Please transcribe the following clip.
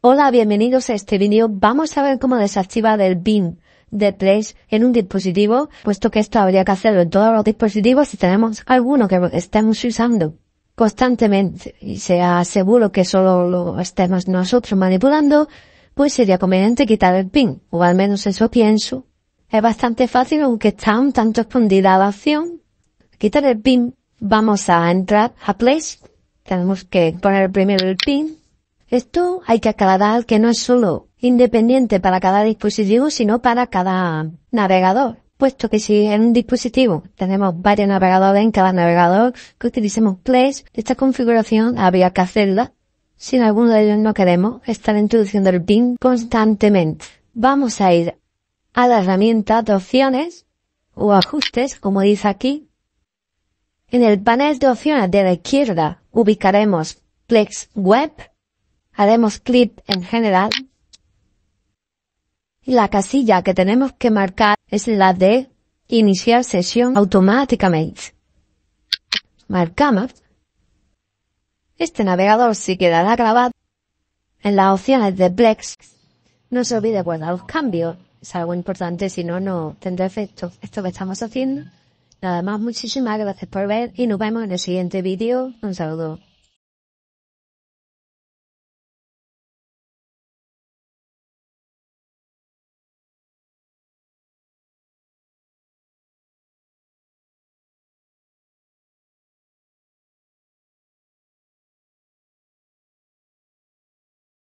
Hola, bienvenidos a este video. Vamos a ver cómo desactivar el BIM de Place en un dispositivo, puesto que esto habría que hacerlo en todos los dispositivos si tenemos alguno que estemos usando constantemente y sea seguro que solo lo estemos nosotros manipulando, pues sería conveniente quitar el pin, o al menos eso pienso. Es bastante fácil, aunque está un tanto escondida la opción. Quitar el pin, vamos a entrar a Place tenemos que poner primero el pin. Esto hay que aclarar que no es solo independiente para cada dispositivo, sino para cada navegador. Puesto que si en un dispositivo tenemos varios navegadores en cada navegador que utilicemos Place, esta configuración habría que hacerla si alguno de ellos no queremos estar introduciendo el pin constantemente. Vamos a ir a la herramienta de opciones o ajustes, como dice aquí, en el panel de opciones de la izquierda ubicaremos Plex Web, haremos clic en General y la casilla que tenemos que marcar es la de Iniciar sesión automáticamente. Marcamos. Este navegador se quedará grabado en las opciones de Plex. No se olvide guardar los cambios. Es algo importante, si no, no tendrá efecto. Esto que estamos haciendo. Nada más, muchísimas gracias por ver y nos vemos en el siguiente vídeo. Un saludo.